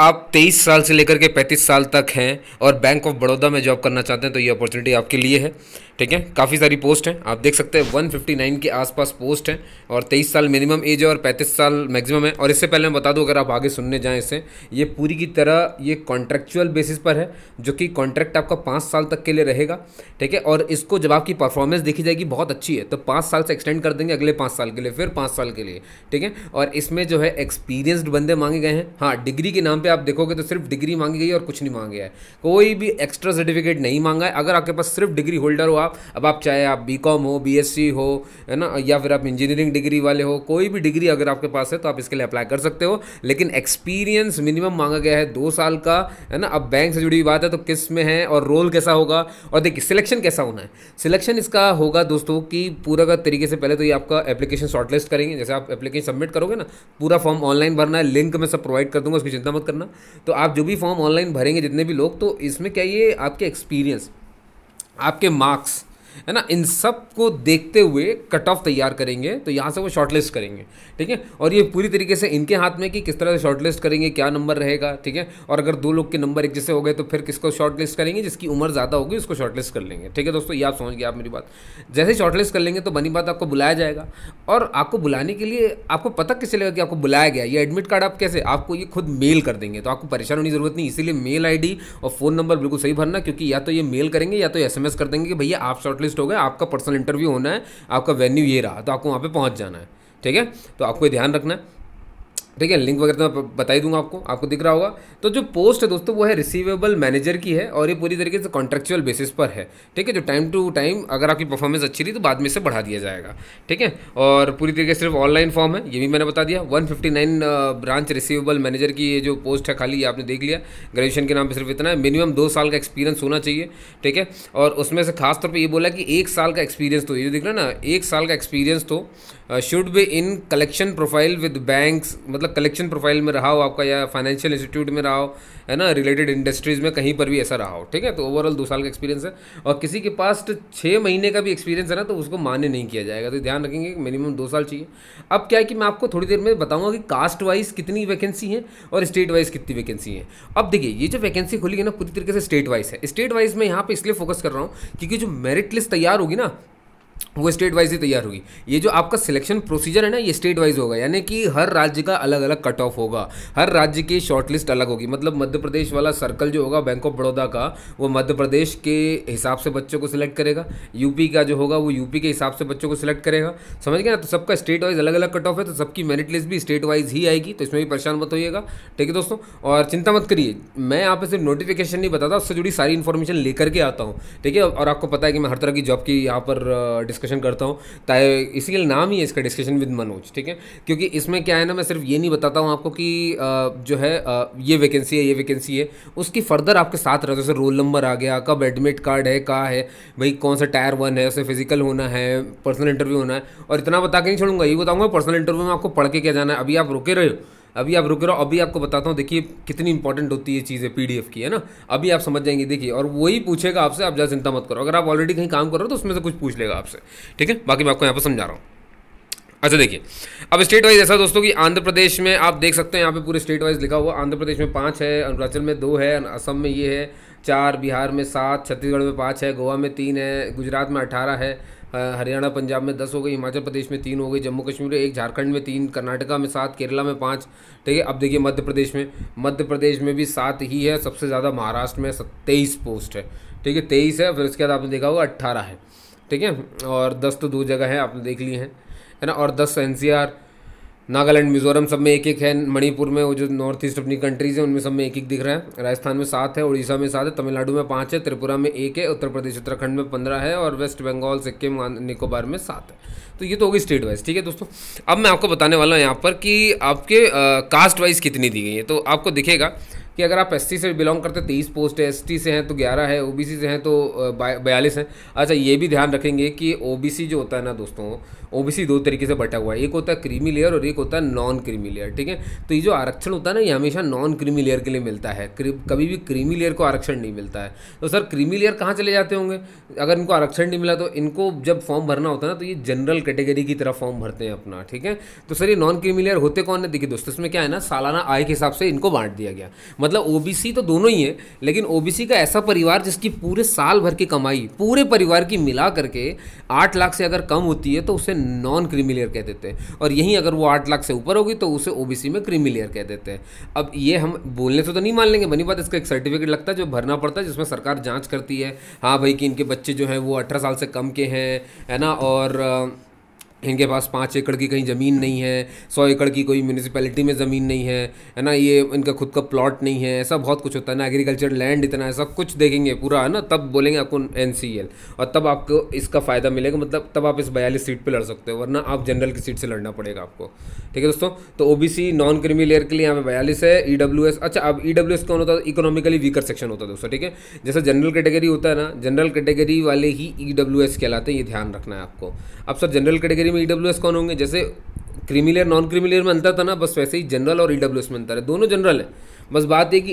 आप 23 साल से लेकर के 35 साल तक हैं और बैंक ऑफ बड़ौदा में जॉब करना चाहते हैं तो ये अपॉर्चुनिटी आपके लिए है ठीक है काफ़ी सारी पोस्ट हैं आप देख सकते हैं 159 के आसपास पोस्ट हैं और 23 साल मिनिमम एज है और 35 साल मैक्सिमम है और इससे पहले मैं बता दूं अगर आप आगे सुनने जाएं इसे ये पूरी की तरह ये कॉन्ट्रेक्चुअल बेसिस पर है जो कि कॉन्ट्रैक्ट आपका पाँच साल तक के लिए रहेगा ठीक है और इसको जब आपकी परफॉर्मेंस देखी जाएगी बहुत अच्छी है तो पाँच साल से एक्सटेंड कर देंगे अगले पाँच साल के लिए फिर पाँच साल के लिए ठीक है और इसमें जो है एक्सपीरियंसड बंदे मांगे गए हैं हाँ डिग्री के नाम पर आप देखोगे तो सिर्फ डिग्री मांगी गई और कुछ नहीं मांगा है कोई भी एक्स्ट्रा सर्टिफिकेट नहीं मांगा है अगर आपके पास सिर्फ डिग्री होल्डर हो आप अब आप चाहे आप बी हो बी हो है ना या फिर आप इंजीनियरिंग डिग्री वाले हो कोई भी डिग्री अगर आपके पास है तो आप इसके लिए अप्लाई कर सकते हो लेकिन एक्सपीरियंस मिनिमम मांगा गया है दो साल का है ना अब बैंक से जुड़ी बात है तो किस में है और रोल कैसा होगा और देखिए सिलेक्शन कैसा होना है सिलेक्शन इसका होगा दोस्तों कि पूरा का तरीके से पहले तो ये आपका एप्लीकेशन शॉर्टलिस्ट करेंगे जैसे आप एप्लीकेशन सबमिट करोगे ना पूरा फॉर्म ऑनलाइन भरना है लिंक मैं सब प्रोवाइड कर दूंगा उसकी चिंता मत करना करना तो आप जो भी फॉर्म ऑनलाइन भरेंगे जितने भी लोग तो इसमें क्या ये आपके एक्सपीरियंस आपके मार्क्स है ना इन सब को देखते हुए कट ऑफ तैयार करेंगे तो यहाँ से वो शॉर्टलिस्ट करेंगे ठीक है और ये पूरी तरीके से इनके हाथ में कि किस तरह से शॉर्टलिस्ट करेंगे क्या नंबर रहेगा ठीक है और अगर दो लोग के नंबर एक जैसे हो गए तो फिर किसको शॉर्टलिस्ट करेंगे जिसकी उम्र ज़्यादा होगी उसको शॉर्टलिस्ट कर लेंगे ठीक है दोस्तों ये आप समझ गए आप मेरी बात जैसे शॉर्टलिस्ट कर लेंगे तो बनी बात आपको बुलाया जाएगा और आपको बुलाने के लिए आपको पता किससे लगेगा कि आपको बुलाया गया ये एडमिट कार्ड आप कैसे आपको ये खुद मेल कर देंगे तो आपको परेशान होने की जरूरत नहीं इसीलिए मेल आई और फ़ोन नंबर बिल्कुल सही भरना क्योंकि या तो ये मेल करेंगे या तो एस कर देंगे कि भैया आप शॉर्ट शॉर्टलिस्ट हो गए आपका पर्सनल इंटरव्यू होना है आपका वेन्यू ये रहा तो आपको वहाँ पर पहुँच जाना है ठीक है तो आपको ध्यान रखना है ठीक है लिंक वगैरह तो मैं बताई दूंगा आपको आपको दिख रहा होगा तो जो पोस्ट है दोस्तों वो है रिसीवेबल मैनेजर की है और ये पूरी तरीके से कॉन्ट्रेक्चुअल बेसिस पर है ठीक है जो टाइम टू टाइम अगर आपकी परफॉर्मेंस अच्छी रही तो बाद में से बढ़ा दिया जाएगा ठीक है और पूरी तरीके से सिर्फ ऑनलाइन फॉर्म है ये भी मैंने बता दिया वन ब्रांच रिसीवेबल मैनेजर की ये जो पोस्ट है खाली ये आपने देख लिया ग्रेजुएशन के नाम पर सिर्फ इतना है मिनिमम दो साल का एक्सपीरियंस होना चाहिए ठीक है और उसमें से खासतौर पर ये बोला कि एक साल का एक्सपीरियंस तो ये दिख रहा है ना एक साल का एक्सपीरियंस तो should be in collection profile with banks मतलब कलेक्शन प्रोफाइल में रहा हो आपका या फाइनेंशियल इंस्टीट्यूट में रहा हो है ना रिलेटेड इंडस्ट्रीज़ में कहीं पर भी ऐसा रहा हो ठीक है तो ओवरऑल दो साल का एक्सपीरियंस है और किसी के पास तो छः महीने का भी एक्सपीरियंस है ना तो उसको मान्य नहीं किया जाएगा तो ध्यान रखेंगे मिनिमम दो साल चाहिए अब क्या है कि मैं आपको थोड़ी देर में बताऊँगा कि कास्ट वाइज कितनी वैकेंसी है और स्टेट वाइज कितनी वैकेंसी है अब देखिए ये जो वैकेंसी खुली है ना पूरी तरीके से स्टेट वाइज है स्टेट वाइज मैं यहाँ पर इसलिए फोकस कर रहा हूँ क्योंकि जो मेरिट लिस्ट तैयार होगी ना वो स्टेट वाइज ही तैयार होगी ये जो आपका सिलेक्शन प्रोसीजर है ना ये स्टेट वाइज होगा यानी कि हर राज्य का अलग अलग कट ऑफ होगा हर राज्य की शॉर्टलिस्ट अलग होगी मतलब मध्य प्रदेश वाला सर्कल जो होगा बैंक ऑफ बड़ौदा का वो मध्य प्रदेश के हिसाब से बच्चों को सिलेक्ट करेगा यूपी का जो होगा वो यूपी के हिसाब से बच्चों को सिलेक्ट करेगा समझ गए ना तो सबका स्टेट वाइज अलग अलग कट ऑफ है तो सबकी मेरिट लिस्ट भी स्टेट वाइज ही आएगी तो इसमें भी परेशान मत होइएगा ठीक है दोस्तों और चिंता मत करिए मैं आप सिर्फ नोटिफिकेशन नहीं बताता उससे जुड़ी सारी इन्फॉर्मेशन लेकर के आता हूँ ठीक है और आपको पता है कि मैं हर तरह की जॉब की यहाँ पर डिस्कशन करता हूँ ताकि इसीलिए नाम ही है इसका डिस्कशन विद मनोज ठीक है क्योंकि इसमें क्या है ना मैं सिर्फ ये नहीं बताता हूँ आपको कि जो है ये वैकेंसी है ये वैकेंसी है उसकी फर्दर आपके साथ रहता है जैसे रोल नंबर आ गया कब एडमिट कार्ड है कहाँ है भाई कौन सा टायर वन है उसे फिजिकल होना है पर्सनल इंटरव्यू होना है और इतना बता के नहीं छोड़ूंगा ये बताऊँगा पर्सनल इंटरव्यू में आपको पढ़ के क्या जाना है अभी आप रुके रहे हो अभी आप रुक रहे हो अभी आपको बताता हूँ देखिए कितनी इंपॉर्टेंट होती है चीज़ें पीडीएफ की है ना अभी आप समझ जाएंगे देखिए और वही पूछेगा आपसे आप ज़्यादा चिंता मत करो अगर आप ऑलरेडी कहीं काम कर रहे हो तो उसमें से कुछ पूछ लेगा आपसे ठीक है बाकी मैं आपको यहाँ पर समझा रहा हूँ अच्छा देखिए अब स्टेट वाइज ऐसा दोस्तों कि आंध्र प्रदेश में आप देख सकते हैं यहाँ पे पूरे स्टेट वाइज लिखा हुआ आंध्र प्रदेश में पाँच है अरुणाचल में दो है असम में ये है चार बिहार में सात छत्तीसगढ़ में पाँच है गोवा में तीन है गुजरात में अठारह है हरियाणा पंजाब में दस हो गई हिमाचल प्रदेश में तीन हो गई जम्मू कश्मीर में एक झारखंड में तीन कर्नाटका में सात केरला में पाँच ठीक है अब देखिए मध्य प्रदेश में मध्य प्रदेश में भी सात ही है सबसे ज़्यादा महाराष्ट्र में तेईस पोस्ट है ठीक है तेईस है फिर उसके बाद आपने देखा होगा अट्ठारह है ठीक है और दस तो दो जगह है आपने देख ली हैं है ना और दस N C R Nagaland Mizoram सब में एक एक है मणिपुर में वो जो नॉर्थ ईस्ट अपनी कंट्रीज़ हैं उनमें सब में एक एक दिख रहा है राजस्थान में सात है उड़ीसा में सात है तमिलनाडु में पाँच है त्रिपुरा में एक है उत्तर प्रदेश उत्तराखंड में पंद्रह है और वेस्ट बंगाल सिक्किम निकोबार में सात है तो ये तो होगी स्टेट वाइज ठीक है दोस्तों अब मैं आपको बताने वाला हूँ यहाँ पर कि आपके कास्ट वाइज कितनी दी गई है तो आपको दिखेगा कि अगर आप एससी से बिलोंग करते तेईस पोस्ट है एस से हैं तो ग्यारह है ओ से हैं तो बयालीस हैं अच्छा ये भी ध्यान रखेंगे कि ओ जो होता है ना दोस्तों ओ दो तरीके से बटा हुआ है एक होता है क्रीमी लेयर और एक होता है नॉन क्रीमी लेयर ठीक है तो ये जो आरक्षण होता है ना ये हमेशा नॉन क्रीमी लेयर के लिए मिलता है कभी भी क्रीमी लेयर को आरक्षण नहीं मिलता है तो सर क्रीमी लेयर कहाँ चले जाते होंगे अगर इनको आरक्षण नहीं मिला तो इनको जब फॉर्म भरना होता है ना तो ये जनरल कैटेगरी की तरह फॉर्म भरते हैं अपना ठीक है तो सर ये नॉन क्रीमी लेयर होते कौन है देखिए दोस्तों इसमें क्या है ना सालाना आय के हिसाब से इनको बांट दिया गया मतलब ओबीसी तो दोनों ही है लेकिन ओबीसी का ऐसा परिवार जिसकी पूरे साल भर की कमाई पूरे परिवार की मिला करके आठ लाख से अगर कम होती है तो उसे नॉन क्रीमिलेयर कह देते हैं और यहीं अगर वो आठ लाख से ऊपर होगी तो उसे ओ में क्रीमिलेयर कह देते हैं अब ये हम बोलने से तो नहीं मान लेंगे बनी बात इसका एक सर्टिफिकेट लगता है जो भरना पड़ता है जिसमें सरकार जाँच करती है हाँ भाई कि इनके बच्चे जो हैं वो अठारह साल से कम के हैं है ना और इनके पास पाँच एकड़ की कहीं ज़मीन नहीं है सौ एकड़ की कोई म्यूनसिपैलिटी में ज़मीन नहीं है है ना ये इनका खुद का प्लॉट नहीं है ऐसा बहुत कुछ होता है ना एग्रीकल्चर लैंड इतना ऐसा कुछ देखेंगे पूरा है ना तब बोलेंगे आपको एन और तब आपको इसका फ़ायदा मिलेगा मतलब तब आप इस बयालीस सीट पर लड़ सकते हो वरना आप जनरल की सीट से लड़ना पड़ेगा आपको ठीक है दोस्तों तो ओ नॉन क्रिमी लेयर के लिए यहाँ पे बयालीस है ई e अच्छा अब ई e कौन होता है इकोनॉमिकली वीकर सेक्शन होता है दोस्तों ठीक है जैसे जनरल कैटेगरी होता है ना जनरल कैटेगरी वाले ही ई e कहलाते हैं ये ध्यान रखना है आपको अब सर जनरल कैटेगरी कैटेगरी में ई कौन होंगे जैसे क्रिमिलियर नॉन क्रिमिलियर में अंतर था ना बस वैसे ही जनरल और ई e में अंतर है दोनों जनरल है बस बात है कि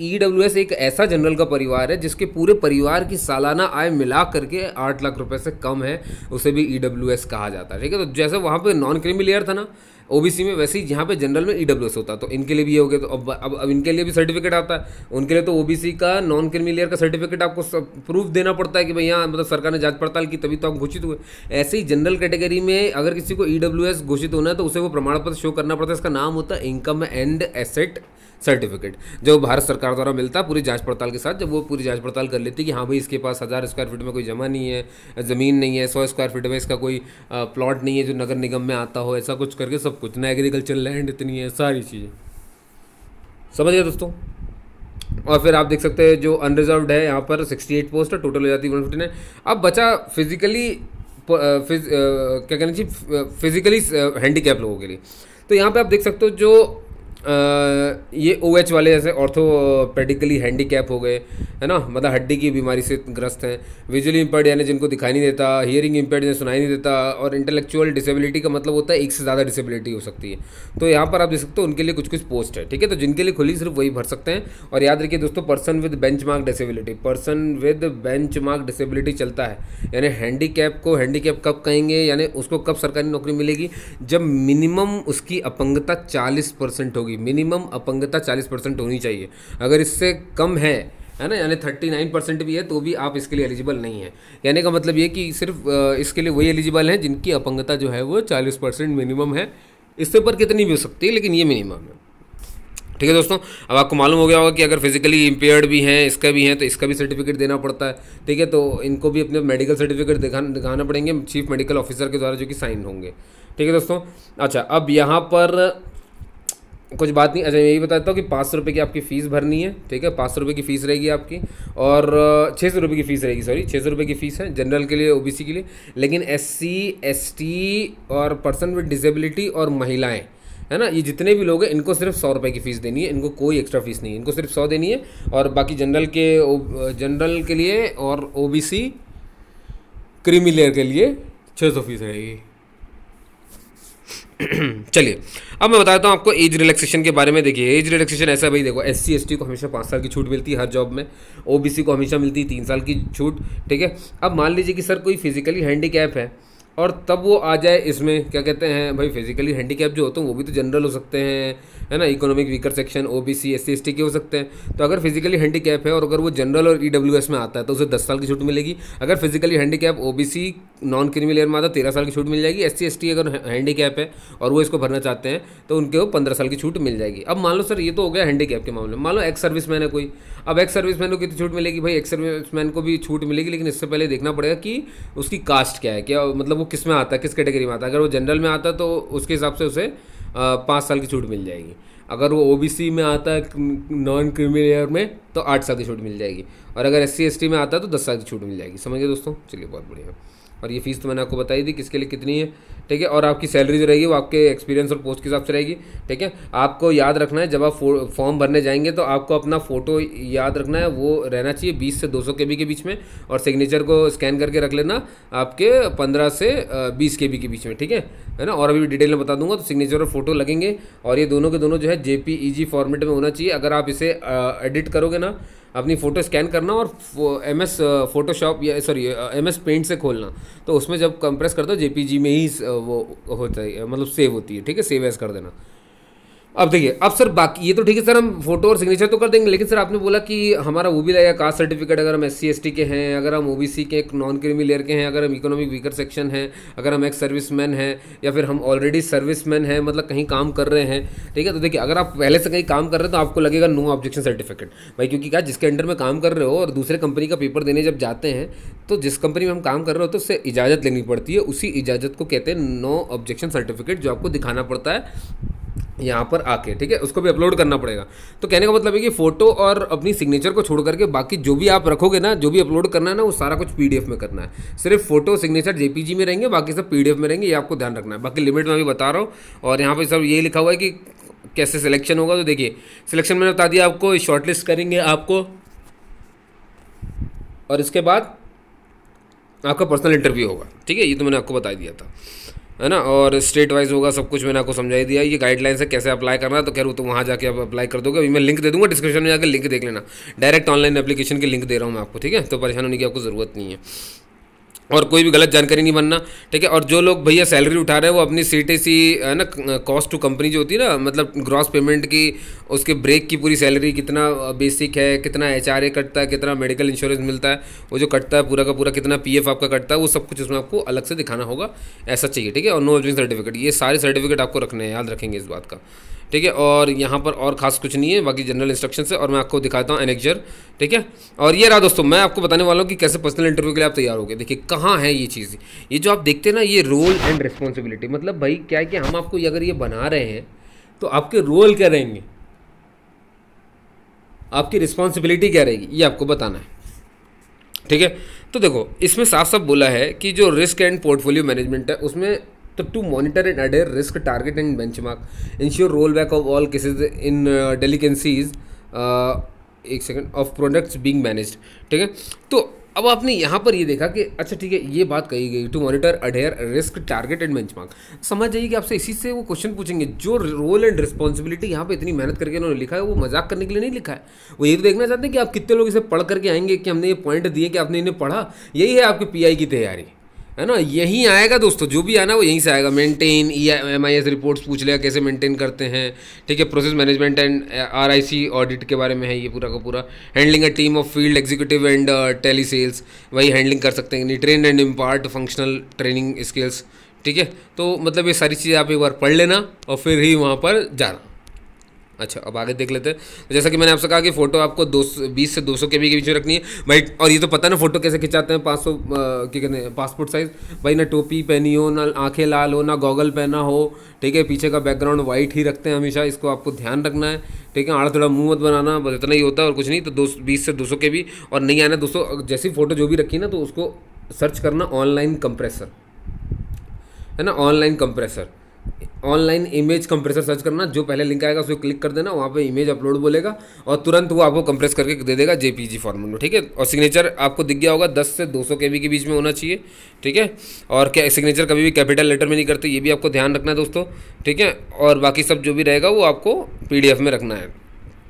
ई डब्ल्यू एस एक ऐसा जनरल का परिवार है जिसके पूरे परिवार की सालाना आय मिला करके आठ लाख रुपए से कम है उसे भी ई डब्ल्यू एस कहा जाता है ठीक है तो जैसे वहाँ पे नॉन क्रीमी लेयर था ना ओबीसी में वैसे ही यहाँ पे जनरल में ई डब्ल्यू एस होता है तो इनके लिए भी ये हो गया तो अब अब अब इनके लिए भी सर्टिफिकेट आता है उनके लिए तो ओबीसी का नॉन क्रिमी लेयर का सर्टिफिकेट आपको प्रूफ देना पड़ता है कि भैया मतलब सरकार ने जांच पड़ताल की तभी तो आप घोषित हुए ऐसे ही जनरल कैटेगरी में अगर किसी को ई e घोषित होना है तो उसे वो प्रमाण पत्र शो करना पड़ता है इसका नाम होता है इनकम एंड एसेट सर्टिफिकेट जो भारत सरकार द्वारा मिलता है पूरी जाँच पड़ताल के साथ जब वो पूरी जाँच पड़ताल कर लेती है कि हाँ भाई इसके पास हज़ार स्क्वायर फीट में कोई जमा नहीं है ज़मीन नहीं है सौ स्क्वायर फीट में इसका कोई प्लॉट नहीं है जो नगर निगम में आता हो ऐसा कुछ करके सब कुछ ना एग्रीकल्चर लैंड इतनी है सारी चीज़ें समझ गए दोस्तों और फिर आप देख सकते हैं जो अनरिजर्व है यहाँ पर एट पोस्ट है टोटल हो जाती है वन फिफ्टी नाइन अब बचा फिजिकली फिज, क्या कहना चाहिए फिजिकली हैंडीकैप लोगों के लिए तो यहाँ पे आप देख सकते हो जो ये ओ OH एच वाले जैसे ऑर्थोपेडिकली हैंडीकैप हो गए है ना मतलब हड्डी की बीमारी से ग्रस्त हैं विजुअली इम्पेयर्ड यानी जिनको दिखाई नहीं देता हियरिंग इम्पेयर्ड जिन्हें सुनाई नहीं देता और इंटेलेक्चुअल डिसेबिलिटी का मतलब होता है एक से ज़्यादा डिसेबिलिटी हो सकती है तो यहाँ पर आप देख सकते हो उनके लिए कुछ कुछ पोस्ट है ठीक है तो जिनके लिए खुली सिर्फ वही भर सकते हैं और याद रखिए दोस्तों person with benchmark disability person with benchmark disability चलता है यानी हैंडीकैप को हैंडीकैप कब कहेंगे यानी उसको कब सरकारी नौकरी मिलेगी जब मिनिमम उसकी अपंगता चालीस परसेंट होगी मिनिमम अपंगता चालीस परसेंट होनी चाहिए अगर इससे कम है है ना यानी थर्टी नाइन परसेंट भी है तो भी आप इसके लिए एलिजिबल नहीं है कहने का मतलब ये कि सिर्फ इसके लिए वही एलिजिबल हैं जिनकी अपंगता जो है वो चालीस परसेंट मिनिमम है इससे ऊपर कितनी भी हो सकती है लेकिन ये मिनिमम है ठीक है दोस्तों अब आपको मालूम हो गया होगा कि अगर फिजिकली इम्पेयर्ड भी हैं इसका भी हैं तो इसका भी सर्टिफिकेट देना पड़ता है ठीक है तो इनको भी अपने मेडिकल सर्टिफिकेट दिखाना दिखाना पड़ेंगे चीफ मेडिकल ऑफिसर के द्वारा जो कि साइन होंगे ठीक है दोस्तों अच्छा अब यहाँ पर कुछ बात नहीं अच्छा यही बताता हूँ कि पाँच सौ रुपये की आपकी फ़ीस भरनी है ठीक है पाँच सौ रुपये की फ़ीस रहेगी आपकी और छः सौ रुपये की फ़ीस रहेगी सॉरी छः सौ रुपये की फ़ीस है जनरल के लिए ओबीसी के लिए लेकिन एससी एसटी और पर्सन विद डिसेबिलिटी और महिलाएं है ना ये जितने भी लोग हैं इनको सिर्फ सौ रुपये की फ़ीस देनी है इनको कोई एक्स्ट्रा फीस नहीं है इनको सिर्फ सौ देनी है और बाकी जनरल के जनरल के लिए और O B C creamy layer के लिए छः सौ फीस रहेगी चलिए अब मैं बताता हूँ आपको एज रिलैक्सेशन के बारे में देखिए एज रिलैक्सेशन ऐसा भाई देखो एस सी को हमेशा पाँच साल की छूट मिलती है हर जॉब में ओ को हमेशा मिलती है तीन साल की छूट ठीक है अब मान लीजिए कि सर कोई फिजिकली हैंडीकैप है और तब वो आ जाए इसमें क्या कहते हैं भाई फिजिकली हैंडीकैप जो होते हैं वो भी तो जनरल हो सकते हैं है ना economic weaker section O B C S C S T के हो सकते हैं तो अगर फिजिकली हैंडीकैप है और अगर वो जनरल और ई डब्ल्यू एस में आता है तो उसे दस साल की छूट मिलेगी अगर physically handicap O B C non creamy layer में आता है तेरह साल की छूट मिल जाएगी एस सी एस टी अगर हैंडीकैप है और वो इसको भरना चाहते हैं तो उनके वो पंद्रह साल की छूट मिल जाएगी अब मान लो सर ये तो हो गया हैंडीकैप के मामले में मान लो एक्स सर्विस मैन है कोई अब एक्स सर्विस मैन को कितनी छूट मिलेगी भाई एक्स सर्विस मैन को भी छूट मिलेगी लेकिन इससे पहले देखना पड़ेगा कि उसकी कास्ट क्या है क्या मतलब वो किस में आता है किस कैटेगरी में आता है अगर वो जनरल में आता है तो उसके हिसाब से उसे पाँच साल की छूट मिल जाएगी अगर वो ओ में आता है नॉन क्रिमिनल ईयर में तो आठ साल की छूट मिल जाएगी और अगर एस सी में आता है तो दस साल की छूट मिल जाएगी समझिए दोस्तों चलिए बहुत बढ़िया और ये फीस तो मैंने आपको बताई दी किसके लिए कितनी है ठीक है और आपकी सैलरी जो रहेगी वो आपके एक्सपीरियंस और पोस्ट के हिसाब से रहेगी ठीक है आपको याद रखना है जब आप फॉर्म भरने जाएंगे तो आपको अपना फ़ोटो याद रखना है वो रहना चाहिए बीस से दो सौ के बी के बीच में और सिग्नेचर को स्कैन करके रख लेना आपके पंद्रह से बीस के बी के बीच में ठीक है है ना और अभी डिटेल में बता दूंगा तो सिग्नेचर और फोटो लगेंगे और ये दोनों के दोनों जो है जे फॉर्मेट e में होना चाहिए अगर आप इसे एडिट करोगे ना अपनी फ़ोटो स्कैन करना और एम एस फोटोशॉप या सॉरी एम एस पेंट से खोलना तो उसमें जब कंप्रेस कर दो जे में ही वो होता है मतलब सेव होती है ठीक है सेव एस कर देना अब देखिए अब सर बाकी ये तो ठीक है सर हम फोटो और सिग्नेचर तो कर देंगे लेकिन सर आपने बोला कि हमारा वो भी लगेगा कास्ट सर्टिफिकेट अगर हम एस सी के हैं अगर हम ओबीसी के एक नॉन क्रीमी लेयर के हैं अगर हम इकोनॉमिक वीकर सेक्शन हैं अगर हम एक सर्विसमैन हैं या फिर हम ऑलरेडी सर्विसमैन हैं मतलब कहीं काम कर रहे हैं ठीक है तो देखिए अगर आप पहले से कहीं काम कर रहे हैं तो आपको लगेगा नो ऑब्जेक्शन सर्टिफिकेट भाई क्योंकि क्या जिसके अंडर में काम कर रहे हो और दूसरे कंपनी का पेपर देने जब जाते हैं तो जिस कंपनी में हम काम कर रहे हो तो उससे इजाज़त लेनी पड़ती है उसी इजाज़त को कहते हैं नो ऑब्जेक्शन सर्टिफिकेट जो आपको दिखाना पड़ता है यहाँ पर आके ठीक है उसको भी अपलोड करना पड़ेगा तो कहने का मतलब है कि फोटो और अपनी सिग्नेचर को छोड़ करके बाकी जो भी आप रखोगे ना जो भी अपलोड करना है ना वो सारा कुछ पीडीएफ में करना है सिर्फ फोटो सिग्नेचर जेपीजी में रहेंगे बाकी सब पीडीएफ में रहेंगे ये आपको ध्यान रखना है बाकी लिमिट में भी बता रहा हूँ और यहाँ पर सब ये लिखा हुआ है कि कैसे सिलेक्शन होगा तो देखिए सिलेक्शन मैंने बता दिया आपको शॉर्टलिस्ट करेंगे आपको और इसके बाद आपका पर्सनल इंटरव्यू होगा ठीक है ये तो मैंने आपको बता दिया था है ना और स्टेट वाइज होगा सब कुछ मैंने आपको समझाई दिया ये गाइडलाइंस है कैसे अप्लाई करना तो कह रहा हूँ तो वहाँ जाके आप अप्लाई कर दोगे अभी मैं लिंक दे दूँगा डिस्क्रिप्शन में जाकर लिंक देख लेना डायरेक्ट ऑनलाइन एप्लीकेशन की लिंक दे रहा हूँ मैं आपको ठीक है तो परेशान होने की आपको ज़रूरत नहीं है और कोई भी गलत जानकारी नहीं बनना ठीक है और जो लोग भैया सैलरी उठा रहे हैं वो अपनी सी टी सी है ना कॉस्ट टू कंपनी जो होती है ना मतलब ग्रॉस पेमेंट की उसके ब्रेक की पूरी सैलरी कितना बेसिक है कितना एच आर ए कटता है कितना मेडिकल इंश्योरेंस मिलता है वो जो कटता है पूरा का पूरा कितना पी एफ आपका कटता है वो सब कुछ उसमें आपको अलग से दिखाना होगा ऐसा चाहिए ठीक है और नो एजुकेशन सर्टिफिकेट ये सारे सर्टिफिकेट आपको रखने हैं याद रखेंगे इस बात का ठीक है और यहाँ पर और खास कुछ नहीं है बाकी जनरल इंस्ट्रक्शन है और मैं आपको दिखाता हूँ एनेक्जर ठीक है और ये रहा दोस्तों मैं आपको बताने वाला हूँ कि कैसे पर्सनल इंटरव्यू के लिए आप तैयार हो गए देखिए कहाँ है ये चीज़ ये जो आप देखते हैं ना ये रोल एंड रिस्पॉन्सिबिलिटी मतलब भाई क्या है कि हम आपको अगर ये बना रहे हैं तो आपके रोल क्या रहेंगे आपकी रिस्पॉन्सिबिलिटी क्या रहेगी ये आपको बताना है ठीक है तो देखो इसमें साफ साफ बोला है कि जो रिस्क एंड पोर्टफोलियो मैनेजमेंट है उसमें तो to monitor and adhere risk target and benchmark ensure roll back of all cases in delinquencies एक second of products being manage ठीक है तो अब आपने यहाँ पर ये देखा कि अच्छा ठीक है ये बात कही गई to monitor adhere risk target and benchmark समझ जाइए कि आपसे इसी से वो क्वेश्चन पूछेंगे जो रोल एंड रिस्पॉन्सिबिलिटी यहाँ पे इतनी मेहनत करके उन्होंने लिखा है वो मजाक करने के लिए नहीं लिखा है वो ये तो देखना चाहते हैं कि आप कितने लोग इसे पढ़ करके आएंगे कि हमने ये पॉइंट दिए कि आपने इन्हें पढ़ा यही है आपके पी की तैयारी है ना यहीं आएगा दोस्तों जो भी आना वो यहीं से आएगा maintain E M I S reports पूछ लेगा कैसे मेंटेन करते हैं ठीक है process management and R I C audit के बारे में है ये पूरा का पूरा handling a team of field executive and telesales वही हैंडलिंग कर सकते हैं train and impart functional training skills ठीक है तो मतलब ये सारी चीज़ें आप एक बार पढ़ लेना और फिर ही वहाँ पर जाना अच्छा अब आगे देख लेते हैं जैसा कि मैंने आपसे कहा कि फोटो आपको दो बीस से दो सौ के बी के बीच में रखनी है भाई और ये तो पता ना फोटो कैसे खिंचाते हैं पाँच सौ क्या कहते हैं पासपोर्ट साइज़ भाई ना टोपी पहनी हो ना आंखें लाल हो ना गॉगल पहना हो ठीक है पीछे का बैकग्राउंड वाइट ही रखते हैं हमेशा इसको आपको ध्यान रखना है ठीक है आड़ा थोड़ा मुँह मत बनाना बस इतना ही होता है और कुछ नहीं तो दो बीस से दो सौ के भी और नहीं आना दोस्तों जैसी फ़ोटो जो भी रखी ना तो उसको सर्च करना ऑनलाइन कंप्रेसर है ना online compressor online image compressor search करना जो पहले लिंक आएगा उसको क्लिक कर देना वहाँ पे इमेज अपलोड बोलेगा और तुरंत वो आपको कंप्रेस करके दे देगा जेपीजी फॉर्मेट में ठीक है और सिग्नेचर आपको दिख गया होगा 10 से 200 सौ के के बीच में होना चाहिए ठीक है और क्या सिग्नेचर कभी भी कैपिटल लेटर में नहीं करते ये भी आपको ध्यान रखना है दोस्तों ठीक है और बाकी सब जो भी रहेगा वो आपको पी में रखना है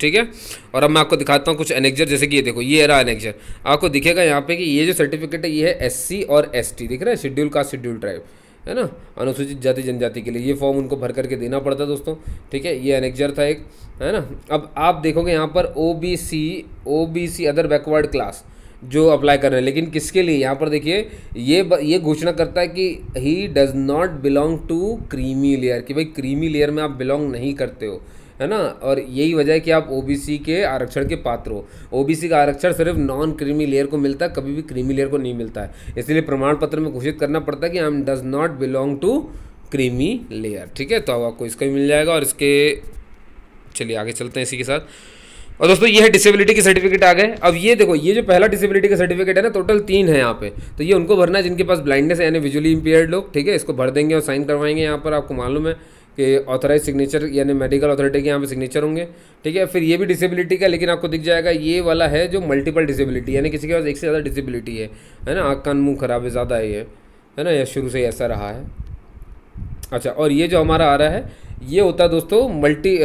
ठीक है और अब मैं आपको दिखाता हूँ कुछ एनेक्जर जैसे कि ये देखो ये रहा एनेक्जर आपको दिखेगा यहाँ पे कि ये जो सर्टिफिकेट है ये है एस और एस दिख रहा है शेड्यूल कास्ट शेड्यूल ट्राइब है ना अनुसूचित जाति जनजाति के लिए ये फॉर्म उनको भर करके देना पड़ता दोस्तों ठीक है ये अनेक्जर था एक है ना अब आप देखोगे यहाँ पर O B C O B C other backward class जो अप्लाई कर रहे हैं लेकिन किसके लिए यहाँ पर देखिए ये ब, ये घोषणा करता है कि he does not belong to creamy layer कि भाई क्रीमी लेयर में आप बिलोंग नहीं करते हो है ना और यही वजह है कि आप ओबीसी के आरक्षण के पात्र हो ओबीसी का आरक्षण सिर्फ नॉन क्रीमी लेयर को मिलता है कभी भी क्रीमी लेयर को नहीं मिलता है इसलिए प्रमाण पत्र में घोषित करना पड़ता है कि I am does not belong to creamy layer ठीक है तो अब आपको इसका भी मिल जाएगा और इसके चलिए आगे चलते हैं इसी के साथ और दोस्तों ये है डिसेबिलिटी के सर्टिफिकेट आ गए अब ये देखो ये जो पहला डिसेबिलिटी का सर्टिफिकेट है ना टोटल तीन है यहाँ पे तो ये उनको भरना है जिनके पास ब्लाइंडनेस है यानी विजुअली इंपेयर्ड लोग ठीक है इसको भर देंगे और साइन करवाएंगे यहाँ पर आपको मालूम है कि ऑथराइज सिग्नेचर यानी मेडिकल अथॉरिटी के यहाँ पे सिग्नेचर होंगे ठीक है फिर ये भी डिसेबिलिटी का लेकिन आपको दिख जाएगा ये वाला है जो मल्टीपल डिसेबिलिटी यानी किसी के पास एक से ज़्यादा डिसेबिलिटी है है ना आँख कान मुँह खराब है ज़्यादा ये है ना या शुरू से ऐसा रहा है अच्छा और ये जो हमारा आ रहा है ये होता है दोस्तों मल्टी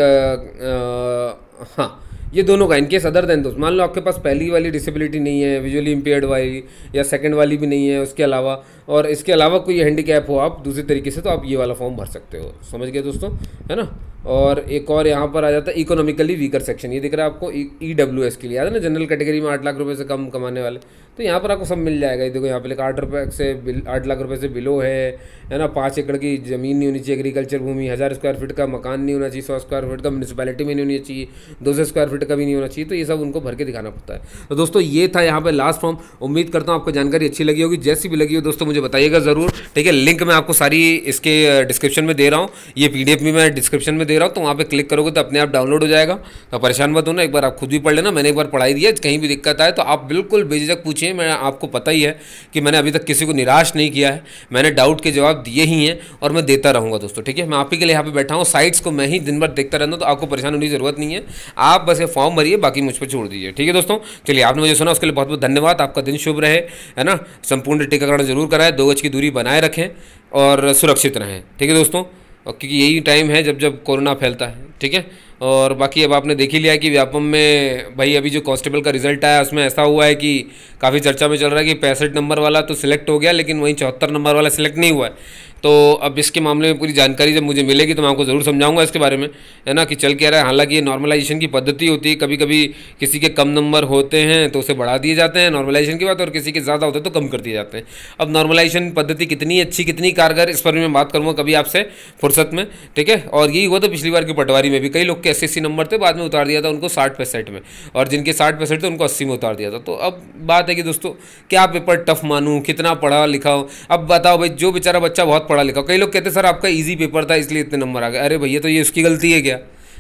हाँ ये दोनों का इनकेस अदर दें दोस्त मान लो आपके पास पहली वाली डिसेबिलिटी नहीं है विजुअली इम्पेयर्ड वाली या सेकेंड वाली भी नहीं है उसके अलावा और इसके अलावा कोई हैंडी हो आप दूसरे तरीके से तो आप ये वाला फॉर्म भर सकते हो समझ गए दोस्तों है ना और एक और यहाँ पर आ जाता है इकोनॉमिकली वीकर सेक्शन ये दिख रहा है आपको ई डब्ल्यू एस के लिए याद है ना जनरल कैटेगरी में आठ लाख रुपए से कम कमाने वाले तो यहाँ पर आपको सब मिल जाएगा ये देखो यहाँ पे लिखा आठ रुपये से बिल आठ लाख रुपए से बिलो है है ना पाँच एकड़ की ज़मीन नहीं होनी चाहिए एग्रीकल्चर भूमि हज़ार स्क्वायर फीट का मकान नहीं होना चाहिए सौ स्क्वायर फीट का म्यूनसिपैलिटी में नहीं होनी चाहिए दो सौ स्क्वायर फीट का भी नहीं होना चाहिए तो ये सब उनको भर के दिखाना पड़ता है तो दोस्तों ये था यहाँ पर लास्ट फॉर्म उम्मीद करता हूँ आपको जानकारी अच्छी लगी होगी जैसी भी लगी हो दोस्तों मुझे बताइएगा ज़रूर ठीक है लिंक मैं आपको सारी इसके डिस्क्रिप्शन में दे रहा हूँ ये पी भी मैं डिस्क्रिप्शन में दे रहा हूँ तो वहाँ पर क्लिक करोगे तो अपने आप डाउनलोड हो जाएगा तो परेशान मत होना एक बार आप खुद भी पढ़ लेना मैंने एक बार पढ़ाई दिया है कहीं भी दिक्कत आए तो आप बिल्कुल बेझिझक पूछिए मैं आपको पता ही है कि मैंने अभी तक किसी को निराश नहीं किया है मैंने डाउट के जवाब दिए ही हैं और मैं देता रहूँगा दोस्तों ठीक है मैं आप के लिए यहाँ पर बैठा हूँ साइट्स को मैं ही दिन भर देखता रहता तो आपको परेशान होने की जरूरत नहीं है आप बस ये फॉर्म भरिए बाकी मुझ पर छोड़ दीजिए ठीक है दोस्तों चलिए आपने मुझे सुना उसके लिए बहुत बहुत धन्यवाद आपका दिन शुभ रहे है ना संपूर्ण टीकाकरण जरूर कराए दो गज की दूरी बनाए रखें और सुरक्षित रहें ठीक है दोस्तों और क्योंकि यही टाइम है जब जब कोरोना फैलता है ठीक है और बाकी अब आपने देख ही लिया कि व्यापम में भाई अभी जो कांस्टेबल का रिजल्ट आया उसमें ऐसा हुआ है कि काफ़ी चर्चा में चल रहा है कि पैंसठ नंबर वाला तो सिलेक्ट हो गया लेकिन वहीं चौहत्तर नंबर वाला सिलेक्ट नहीं हुआ है तो अब इसके मामले में पूरी जानकारी जब मुझे मिलेगी तो मैं आपको ज़रूर समझाऊंगा इसके बारे में है ना कि चल क्या रहा है हालांकि ये नॉर्मलाइजेशन की पद्धति होती है कभी कभी किसी के कम नंबर होते हैं तो उसे बढ़ा दिए जाते हैं नॉर्मलाइजेशन की बात और किसी के ज़्यादा होते हैं तो कम कर दिए जाते हैं अब नॉर्मलाइजेशन पद्धति कितनी अच्छी कितनी कारगर इस पर भी मैं बात करूँगा कभी आपसे फुर्सत में ठीक है और यही हुआ था तो पिछली बार की पटवारी में भी कई लोग के एस नंबर थे बाद में उतार दिया था उनको साठ पैंसठ में और जिनके साठ पैंसठ थे उनको अस्सी में उतार दिया था तो अब बात है कि दोस्तों क्या पेपर टफ मानूँ कितना पढ़ा लिखा हो अब बताओ भाई जो बेचारा बच्चा बहुत पढ़ा लिखा कई लोग कहते सर आपका ईजी पेपर था इसलिए इतने नंबर आ गए अरे भैया तो ये उसकी गलती है क्या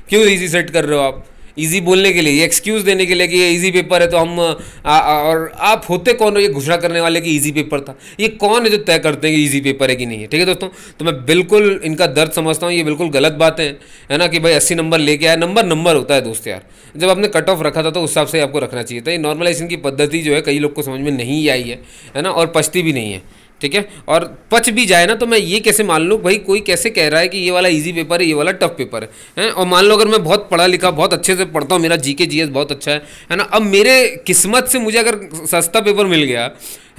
क्यों ईजी सेट कर रहे हो आप ईजी बोलने के लिए ये एक्सक्यूज़ देने के लिए कि ये ईजी पेपर है तो हम आ, आ, और आप होते कौन हो ये घुसरा करने वाले कि ईजी पेपर था ये कौन है जो तय करते हैं कि ईजी पेपर है कि नहीं है ठीक है दोस्तों तो मैं बिल्कुल इनका दर्द समझता हूँ ये बिल्कुल गलत बातें हैं है ना कि भाई अस्सी नंबर लेके आया नंबर नंबर होता है दोस्त यार जब आपने कट ऑफ रखा था तो उस हिसाब से आपको रखना चाहिए था तो ये नॉर्मलाइजेशन की पद्धति जो है कई लोग को समझ में नहीं आई है है ना और पछती भी नहीं है ठीक है और पच भी जाए ना तो मैं ये कैसे मान लूँ भाई कोई कैसे कह रहा है कि ये वाला ईजी पेपर है ये वाला टफ पेपर है और मान लो अगर मैं बहुत पढ़ा लिखा बहुत अच्छे से पढ़ता हूँ मेरा जी के जी बहुत अच्छा है है ना अब मेरे किस्मत से मुझे अगर सस्ता पेपर मिल गया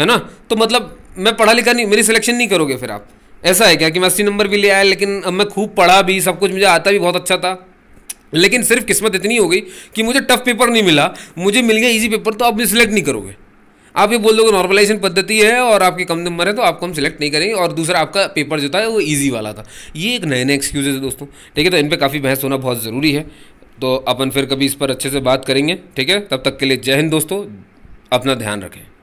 है ना तो मतलब मैं पढ़ा लिखा नहीं मेरी सिलेक्शन नहीं करोगे फिर आप ऐसा है क्या कि मैं अस्सी नंबर भी ले आया लेकिन अब मैं खूब पढ़ा भी सब कुछ मुझे आता भी बहुत अच्छा था लेकिन सिर्फ किस्मत इतनी हो गई कि मुझे टफ पेपर नहीं मिला मुझे मिल गया इजी पेपर तो आप भी सिलेक्ट नहीं करोगे आप ये बोल दो नॉर्मलाइजेशन पद्धति है और आपके कम नंबर है तो आपको हम सिलेक्ट नहीं करेंगे और दूसरा आपका पेपर जो था वो ईजी वाला था ये एक नए नए एक्सक्यूजेज है दोस्तों ठीक है तो इन पर काफ़ी बहस होना बहुत ज़रूरी है तो अपन फिर कभी इस पर अच्छे से बात करेंगे ठीक है तब तक के लिए जय हिंद दोस्तों अपना ध्यान रखें